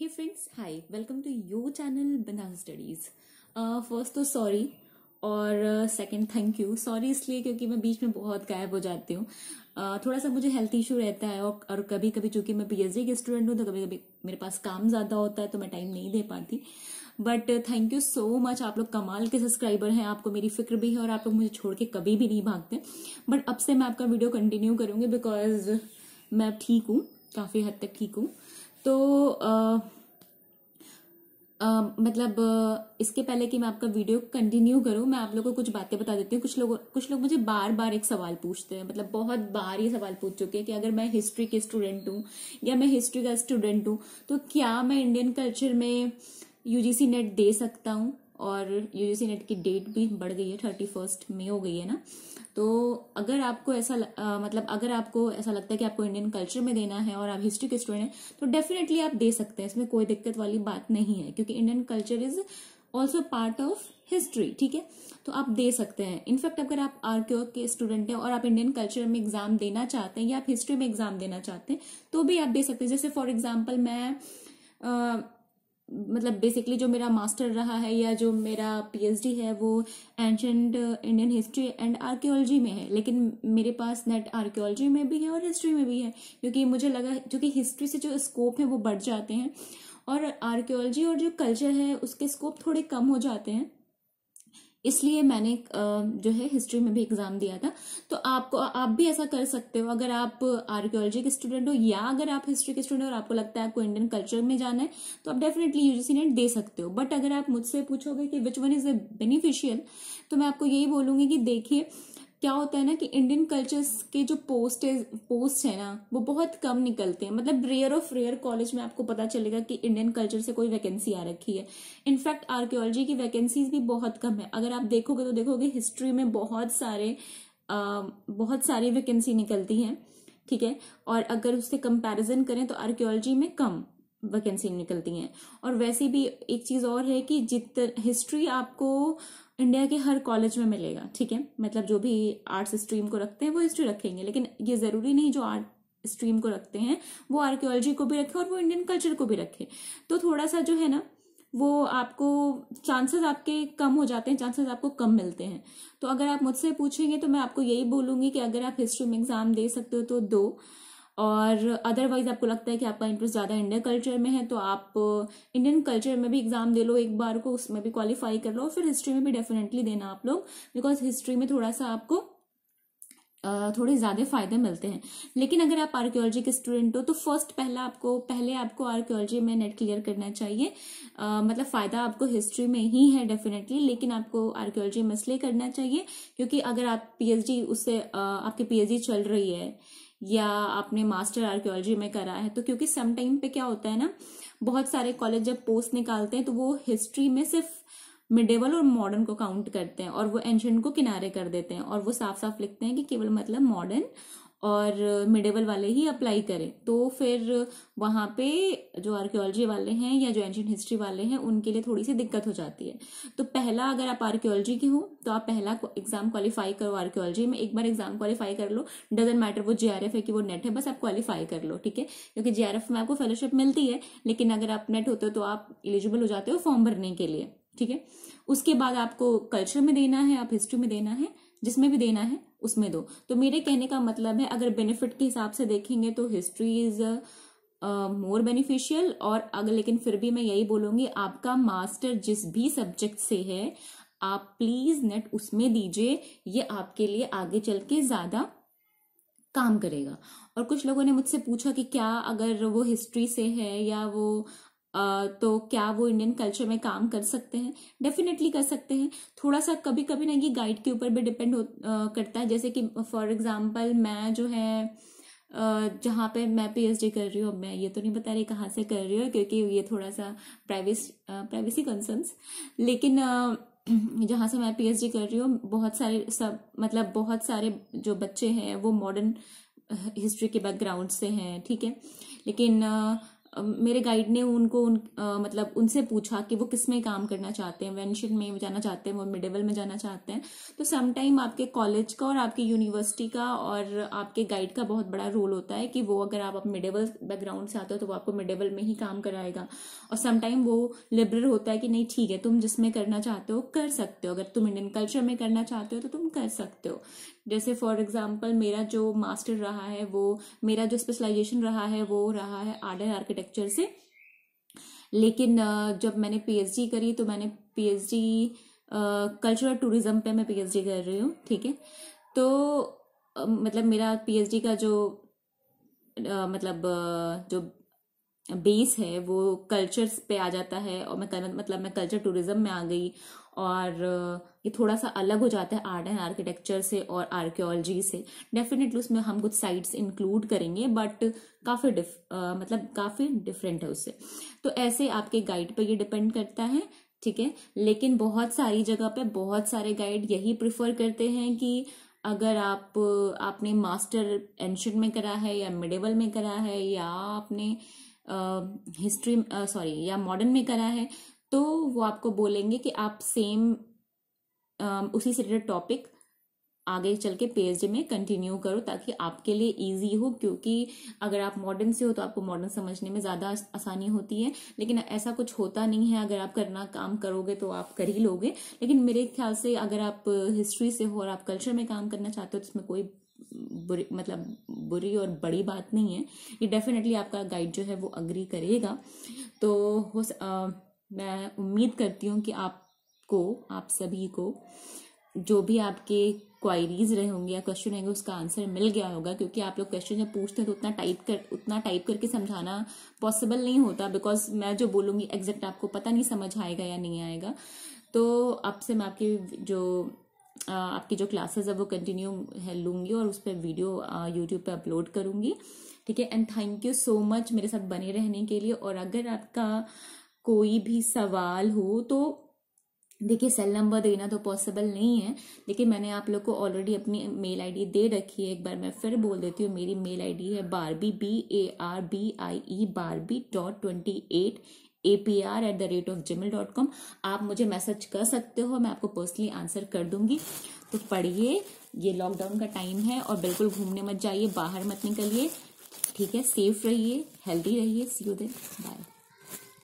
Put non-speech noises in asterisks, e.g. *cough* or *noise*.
hey friends hi welcome to your channel Banana studies first uh, तो sorry और second thank you sorry इसलिए क्योंकि मैं बीच में बहुत गायब हो जाती हूँ uh, थोड़ा सा मुझे हेल्थ इशू रहता है और, और कभी कभी चूंकि मैं पीएचडी के स्टूडेंट हूँ तो कभी कभी मेरे पास काम ज़्यादा होता है तो मैं टाइम नहीं दे पाती but thank you so much आप लोग कमाल के सब्सक्राइबर हैं आपको मेरी फिक्र भी है और आप लोग मुझे छोड़ के कभी भी नहीं भागते बट अब से मैं आपका वीडियो कंटिन्यू करूँगी बिकॉज मैं ठीक हूँ काफ़ी हद तक ठीक हूँ तो आ, आ, मतलब इसके पहले कि मैं आपका वीडियो कंटिन्यू करूं मैं आप लोगों को कुछ बातें बता देती हूँ कुछ लोग कुछ लोग मुझे बार बार एक सवाल पूछते हैं मतलब बहुत बार ये सवाल पूछ चुके हैं कि अगर मैं हिस्ट्री के स्टूडेंट हूँ या मैं हिस्ट्री का स्टूडेंट हूँ तो क्या मैं इंडियन कल्चर में यूजीसी नेट दे सकता हूँ और यूजीसी नेट की डेट भी बढ़ गई है थर्टी फर्स्ट में हो गई है ना तो अगर आपको ऐसा आ, मतलब अगर आपको ऐसा लगता है कि आपको इंडियन कल्चर में देना है और आप हिस्ट्री के स्टूडेंट हैं तो डेफिनेटली आप दे सकते हैं इसमें कोई दिक्कत वाली बात नहीं है क्योंकि Indian culture is also part of history ठीक है तो आप दे सकते हैं इनफैक्ट अगर आप आर्क्यो के स्टूडेंट हैं और आप इंडियन कल्चर में एग्जाम देना चाहते हैं या आप हिस्ट्री में एग्जाम देना चाहते हैं तो भी आप दे सकते हैं जैसे फॉर एग्जाम्पल मैं आ, मतलब बेसिकली जो मेरा मास्टर रहा है या जो मेरा पीएचडी है वो ancient Indian history and archaeology में है लेकिन मेरे पास नेट आर्कियोलॉजी में भी है और हिस्ट्री में भी है क्योंकि मुझे लगा क्योंकि हिस्ट्री से जो स्कोप है वो बढ़ जाते हैं और आर्कियोलॉजी और जो कल्चर है उसके स्कोप थोड़े कम हो जाते हैं इसलिए मैंने जो है हिस्ट्री में भी एग्जाम दिया था तो आपको आप भी ऐसा कर सकते हो अगर आप आर्कियोलॉजी के स्टूडेंट हो या अगर आप हिस्ट्री के स्टूडेंट हो और आपको लगता है आपको इंडियन कल्चर में जाना है तो आप डेफिनेटली यूजीसी नेट दे सकते हो बट अगर आप मुझसे पूछोगे कि which one is a beneficial तो मैं आपको यही बोलूंगी कि देखिए क्या होता है ना कि इंडियन कल्चर्स के जो पोस्ट पोस्ट है ना वो बहुत कम निकलते हैं मतलब रेयर ऑफ रेयर कॉलेज में आपको पता चलेगा कि इंडियन कल्चर से कोई वैकेंसी आ रखी है इनफैक्ट आर्कियोलॉजी की वैकेंसीज भी बहुत कम है अगर आप देखोगे तो देखोगे हिस्ट्री में बहुत सारे आ, बहुत सारी वैकेंसी निकलती है ठीक है और अगर उससे कंपेरिजन करें तो आर्क्योलॉजी में कम वैकेंसी निकलती हैं और वैसे भी एक चीज़ और है कि जित हिस्ट्री आपको इंडिया के हर कॉलेज में मिलेगा ठीक है मतलब जो भी आर्ट्स स्ट्रीम को रखते हैं वो हिस्ट्री रखेंगे लेकिन ये ज़रूरी नहीं जो आर्ट स्ट्रीम को रखते हैं वो आर्कियोलॉजी को भी रखे और वो इंडियन कल्चर को भी रखे तो थोड़ा सा जो है ना वो आपको चांसेस आपके कम हो जाते हैं चांसेस आपको कम मिलते हैं तो अगर आप मुझसे पूछेंगे तो मैं आपको यही बोलूँगी कि अगर आप हिस्ट्री में एग्ज़ाम दे सकते हो तो दो और अदरवाइज आपको लगता है कि आपका इंटरेस्ट ज़्यादा इंडियन कल्चर में है तो आप इंडियन uh, कल्चर में भी एग्जाम दे लो एक बार को उसमें भी क्वालिफाई कर लो फिर हिस्ट्री में भी डेफिनेटली देना आप लोग बिकॉज हिस्ट्री में थोड़ा सा आपको uh, थोड़े ज़्यादा फायदे मिलते हैं लेकिन अगर आप आर्क्योलॉजी के स्टूडेंट हो तो फर्स्ट पहला आपको पहले आपको आर्क्योलॉजी में नेट क्लियर करना चाहिए आ, uh, मतलब फ़ायदा आपको हिस्ट्री में ही है डेफिनेटली लेकिन आपको आर्क्योलॉजी में इसलिए करना चाहिए क्योंकि अगर आप पीएचडी उससे आपकी पीएचडी चल रही है या आपने मास्टर आर्कियोलॉजी में करा है तो क्योंकि सम टाइम पे क्या होता है ना बहुत सारे कॉलेज जब पोस्ट निकालते हैं तो वो हिस्ट्री में सिर्फ मिडेवल और मॉडर्न को काउंट करते हैं और वो एंशंट को किनारे कर देते हैं और वो साफ साफ लिखते हैं कि केवल मतलब मॉडर्न और मिडेबल वाले ही अप्लाई करें तो फिर वहाँ पे जो आर्कियोलॉजी वाले हैं या जो एंशेंट हिस्ट्री वाले हैं उनके लिए थोड़ी सी दिक्कत हो जाती है तो पहला अगर आप आर्कियोलॉजी के हो तो आप पहला एग्जाम क्वालिफाई करो आर्कियोलॉजी में एक बार एग्जाम क्वालिफाई कर लो डजेंट मैटर वो जे है कि वो नेट है बस आप क्वालिफाई कर लो ठीक है क्योंकि जे में आपको फेलोशिप मिलती है लेकिन अगर आप नेट होते हो तो आप एलिजिबल हो जाते हो फॉर्म भरने के लिए ठीक है उसके बाद आपको कल्चर में देना है आप हिस्ट्री में देना है जिसमें भी देना है उसमें दो तो मेरे कहने का मतलब है अगर बेनिफिट के हिसाब से देखेंगे तो हिस्ट्री इज मोर बेनिफिशियल और अगर लेकिन फिर भी मैं यही बोलूंगी आपका मास्टर जिस भी सब्जेक्ट से है आप प्लीज नेट उसमें दीजिए ये आपके लिए आगे चल के ज्यादा काम करेगा और कुछ लोगों ने मुझसे पूछा कि क्या अगर वो हिस्ट्री से है या वो तो क्या वो इंडियन कल्चर में काम कर सकते हैं डेफिनेटली कर सकते हैं थोड़ा सा कभी कभी ना ये गाइड के ऊपर भी डिपेंड हो करता है जैसे कि फॉर एग्जाम्पल मैं जो है जहाँ पे मैं पी कर रही हूँ मैं ये तो नहीं बता रही कहाँ से कर रही हूँ क्योंकि ये थोड़ा सा प्राइवेस प्राइवेसी कंसर्न्स लेकिन *clears throat* जहाँ से मैं पी कर रही हूँ बहुत सारे सब मतलब बहुत सारे जो बच्चे हैं वो मॉडर्न हिस्ट्री के बैकग्राउंड से हैं ठीक है लेकिन मेरे गाइड ने उनको उन आ, मतलब उनसे पूछा कि वो किस में काम करना चाहते हैं वेंशन में जाना चाहते हैं वो मिडेवल में जाना चाहते हैं तो समटाइम आपके कॉलेज का और आपकी यूनिवर्सिटी का और आपके गाइड का बहुत बड़ा रोल होता है कि वो अगर आप, मिडेवल बैकग्राउंड से आते हो तो वो आपको मिडेवल में ही काम कराएगा और समटाइम वो लिबरल होता है कि नहीं ठीक है तुम जिसमें करना चाहते हो कर सकते हो अगर तुम इंडियन कल्चर में करना चाहते हो तो तुम कर सकते हो जैसे फॉर एग्जांपल मेरा जो मास्टर रहा है वो मेरा जो स्पेशलाइजेशन रहा है वो रहा है आर्ट एंड आर्किटेक्चर से लेकिन जब मैंने पीएचडी करी तो मैंने पीएचडी कल्चरल टूरिज्म पे मैं पीएचडी कर रही हूँ ठीक है तो मतलब मेरा पीएचडी का जो मतलब जो बेस है वो कल्चर्स पे आ जाता है और मैं मतलब मैं कल्चर टूरिज्म में आ गई और ये थोड़ा सा अलग हो जाता है आर्ट एंड आर्किटेक्चर से और आर्कियोलॉजी से डेफिनेटली उसमें हम कुछ साइट्स इंक्लूड करेंगे बट काफ़ी डिफ आ, मतलब काफ़ी डिफरेंट है उससे तो ऐसे आपके गाइड पे ये डिपेंड करता है ठीक है लेकिन बहुत सारी जगह पे बहुत सारे गाइड यही प्रिफर करते हैं कि अगर आप आपने मास्टर एंशंट में करा है या मिडेवल में करा है या आपने हिस्ट्री सॉरी या मॉडर्न में करा है तो वो आपको बोलेंगे कि आप सेम उसी से रिलेटेड टॉपिक आगे चल के पेज में कंटिन्यू करो ताकि आपके लिए इजी हो क्योंकि अगर आप मॉडर्न से हो तो आपको मॉडर्न समझने में ज़्यादा आसानी होती है लेकिन ऐसा कुछ होता नहीं है अगर आप करना काम करोगे तो आप कर ही लोगे लेकिन मेरे ख्याल से अगर आप हिस्ट्री से हो और आप कल्चर में काम करना चाहते हो तो इसमें कोई बुरी मतलब बुरी और बड़ी बात नहीं है ये डेफिनेटली आपका गाइड जो है वो अग्री करेगा तो हो आ, मैं उम्मीद करती हूँ कि आपको आप सभी को जो भी आपके क्वायरीज रहे होंगे या क्वेश्चन रहेंगे उसका आंसर मिल गया होगा क्योंकि आप लोग क्वेश्चन जब पूछते हैं तो उतना टाइप कर उतना टाइप करके समझाना पॉसिबल नहीं होता बिकॉज मैं जो बोलूँगी एग्जैक्ट आपको पता नहीं समझ आएगा या नहीं आएगा तो आपसे मैं आपकी जो आपकी जो क्लासेस है वो कंटिन्यू है लूँगी और उस पर वीडियो यूट्यूब पे अपलोड करूँगी ठीक है and thank you so much मेरे साथ बने रहने के लिए और अगर आपका कोई भी सवाल हो तो देखिए सेल नंबर देना तो पॉसिबल नहीं है देखिए मैंने आप लोग को ऑलरेडी अपनी मेल आईडी दे रखी है एक बार मैं फिर बोल देती हूँ मेरी मेल आईडी है Barbie B A R B I E Barbie dot twenty eight A P R at the rate of Gmail dot com आप मुझे मैसेज कर सकते हो मैं आपको पर्सनली आंसर कर दूंगी तो पढ़िए ये लॉकडाउन का टाइम है और बिल्कुल घूमने मत जाइए बाहर मत निकलिए ठीक है सेफ रहिए हेल्दी रहिए सी यू देन बाय